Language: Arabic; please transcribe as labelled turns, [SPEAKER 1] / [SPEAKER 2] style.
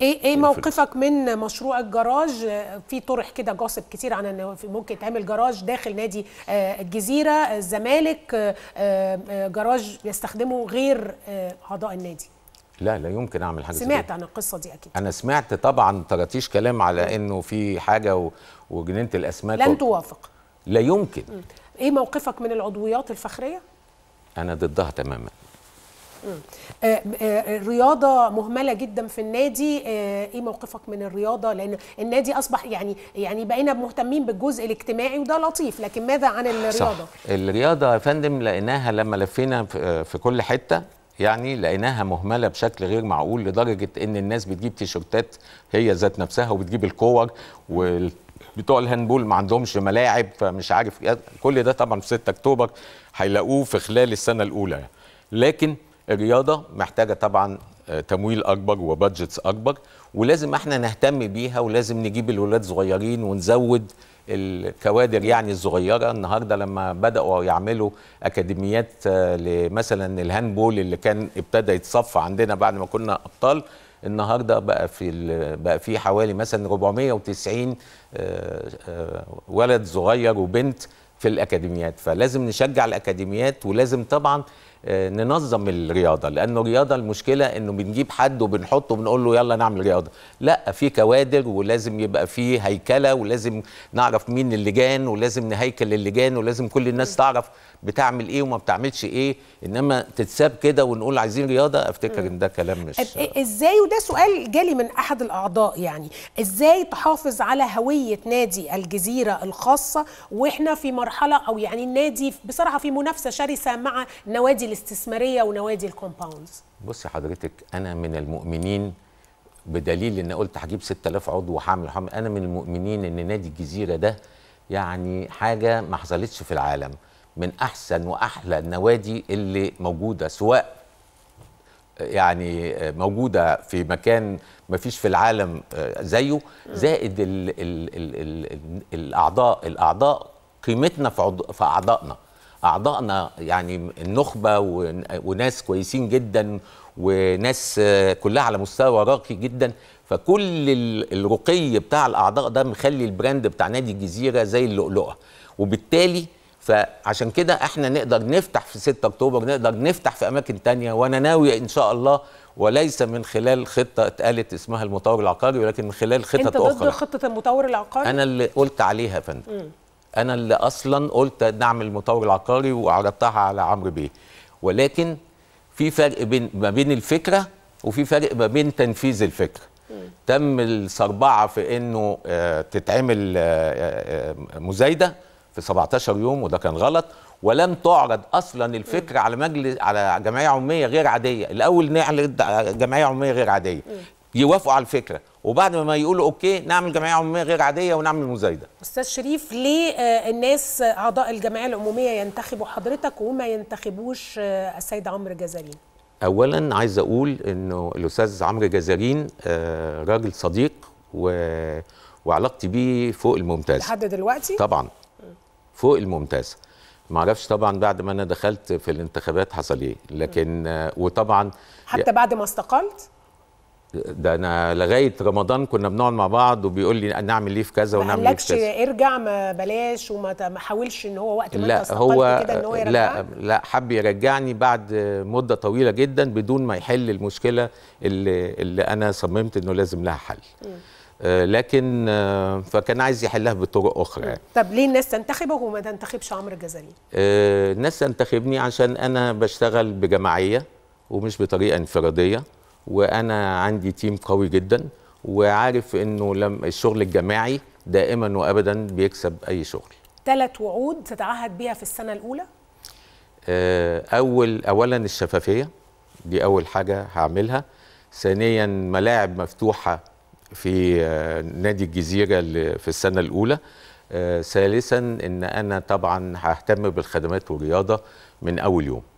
[SPEAKER 1] ايه ايه, إيه موقفك من مشروع الجراج في طرح كده جاسب كتير عن انه ممكن يتعمل جراج داخل نادي آه، الجزيره آه، الزمالك آه، جراج يستخدمه غير اعضاء النادي
[SPEAKER 2] لا لا يمكن اعمل حاجه سمعت
[SPEAKER 1] عن القصه دي اكيد
[SPEAKER 2] انا سمعت طبعا طرطيش كلام على انه في حاجه و... وجنينه الاسماك لن توافق لا يمكن
[SPEAKER 1] ايه موقفك من العضويات الفخريه
[SPEAKER 2] انا ضدها تماما
[SPEAKER 1] الرياضه آه، آه، مهمله جدا في النادي آه، ايه موقفك من الرياضه لان النادي اصبح يعني يعني بقينا مهتمين بالجزء الاجتماعي وده لطيف لكن ماذا عن الرياضه صح.
[SPEAKER 2] الرياضه يا فندم لقيناها لما لفينا في كل حته يعني لقيناها مهمله بشكل غير معقول لدرجه ان الناس بتجيب تيشرتات هي ذات نفسها وبتجيب الكور وال بتوع الهاندبول ما عندهمش ملاعب فمش عارف كل ده طبعا في 6 اكتوبر هيلاقوه في خلال السنه الاولى لكن الرياضه محتاجه طبعا آه، تمويل اكبر وبادجتس اكبر ولازم احنا نهتم بيها ولازم نجيب الولاد صغيرين ونزود الكوادر يعني الصغيره النهارده لما بداوا يعملوا اكاديميات آه، مثلا الهاندبول اللي كان ابتدى يتصفى عندنا بعد ما كنا ابطال النهارده بقى في بقى في حوالي مثلا 490 آه، ولد صغير وبنت في الاكاديميات فلازم نشجع الاكاديميات ولازم طبعا آه، ننظم الرياضه لانه الرياضه المشكله انه بنجيب حد وبنحطه وبنقول له يلا نعمل رياضه لا في كوادر ولازم يبقى في هيكله ولازم نعرف مين اللجان ولازم نهيكل اللجان ولازم كل الناس تعرف بتعمل ايه وما بتعملش ايه انما تتساب كده ونقول عايزين رياضه افتكر ان ده كلام مش
[SPEAKER 1] ازاي وده سؤال جالي من احد الاعضاء يعني ازاي تحافظ على هويه نادي الجزيره الخاصه واحنا في مرحله او يعني النادي بصراحه في منافسه شرسه مع نوادي الاستثماريه ونوادي الكومباوندز
[SPEAKER 2] بصي حضرتك انا من المؤمنين بدليل ان قلت هجيب 6000 عضو وهعمل انا من المؤمنين ان نادي الجزيره ده يعني حاجه ما حصلتش في العالم من احسن واحلى النوادي اللي موجوده سواء يعني موجوده في مكان ما فيش في العالم آه، زيه زائد الـ الـ الـ الـ الاعضاء الاعضاء قيمتنا في, في اعضائنا اعضائنا يعني النخبه وناس كويسين جدا وناس كلها على مستوى راقي جدا فكل الرقي بتاع الاعضاء ده مخلي البراند بتاع نادي الجزيره زي اللؤلؤه وبالتالي فعشان كده احنا نقدر نفتح في 6 اكتوبر نقدر نفتح في اماكن تانية وانا ناوي ان شاء الله وليس من خلال خطه اتقالت اسمها المطور العقاري ولكن من خلال خطه اخرى انت ضد خطه
[SPEAKER 1] المطور العقاري انا
[SPEAKER 2] اللي قلت عليها يا فندم انا اللي اصلا قلت نعمل المطور العقاري وعرضتها على عمرو بيه ولكن في فرق بين ما بين الفكره وفي فرق ما بين تنفيذ الفكره تم الصربعه في انه آه، تتعمل آه، آه، مزايده في 17 يوم وده كان غلط ولم تعرض اصلا الفكره على مجلس على جمعيه عموميه غير عاديه الاول نعرض جمعيه عموميه غير عاديه يوافقوا على الفكره وبعد ما يقولوا اوكي نعمل جمعيه عموميه غير عاديه ونعمل مزايده.
[SPEAKER 1] استاذ شريف ليه آه، الناس آه، اعضاء الجمعيه العموميه ينتخبوا حضرتك وما ينتخبوش آه، السيد عمرو جزارين؟
[SPEAKER 2] اولا عايز اقول انه الاستاذ عمرو جزارين راجل صديق و... وعلاقتي بيه فوق الممتاز. لحد
[SPEAKER 1] دلوقتي؟ طبعا
[SPEAKER 2] فوق الممتاز. ما اعرفش طبعا بعد ما انا دخلت في الانتخابات حصل ايه لكن وطبعا حتى
[SPEAKER 1] بعد ما استقلت
[SPEAKER 2] ده انا لغايه رمضان كنا بنقعد مع بعض وبيقول لي نعمل ايه في كذا ونعمل ايه في كذا
[SPEAKER 1] ارجع ما بلاش وما حاولش ان هو وقت
[SPEAKER 2] ما لا هو كده ان هو يرجع. لا لا حب يرجعني بعد مده طويله جدا بدون ما يحل المشكله اللي, اللي انا صممت انه لازم لها حل آه، لكن آه، فكان عايز يحلها بطرق اخرى يعني.
[SPEAKER 1] طب ليه الناس تنتخبه وما تنتخبش عمرو الجزري؟
[SPEAKER 2] آه، الناس تنتخبني عشان انا بشتغل بجماعيه ومش بطريقه انفراديه وانا عندي تيم قوي جدا وعارف انه لم الشغل الجماعي دائما وابدا بيكسب اي شغل
[SPEAKER 1] ثلاث وعود تتعهد بيها في السنه الاولى
[SPEAKER 2] آه، اول اولا الشفافيه دي اول حاجه هعملها ثانيا ملاعب مفتوحه في آه، نادي الجزيره في السنه الاولى آه، ثالثا ان انا طبعا ههتم بالخدمات والرياضه من اول يوم